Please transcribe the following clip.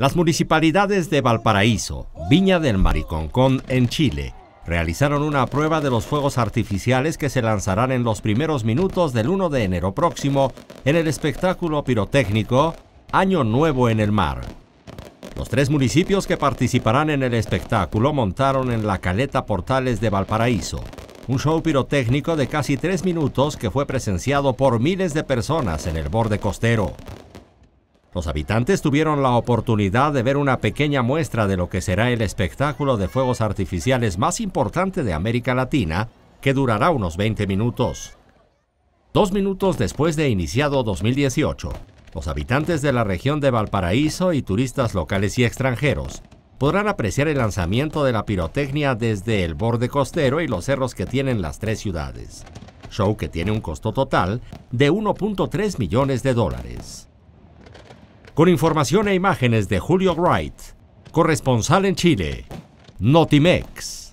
Las municipalidades de Valparaíso, Viña del Mar y Concón en Chile realizaron una prueba de los fuegos artificiales que se lanzarán en los primeros minutos del 1 de enero próximo en el espectáculo pirotécnico Año Nuevo en el Mar. Los tres municipios que participarán en el espectáculo montaron en la caleta Portales de Valparaíso, un show pirotécnico de casi tres minutos que fue presenciado por miles de personas en el borde costero. Los habitantes tuvieron la oportunidad de ver una pequeña muestra de lo que será el espectáculo de fuegos artificiales más importante de América Latina, que durará unos 20 minutos. Dos minutos después de iniciado 2018, los habitantes de la región de Valparaíso y turistas locales y extranjeros podrán apreciar el lanzamiento de la pirotecnia desde el borde costero y los cerros que tienen las tres ciudades. Show que tiene un costo total de 1.3 millones de dólares con información e imágenes de Julio Wright, corresponsal en Chile, Notimex.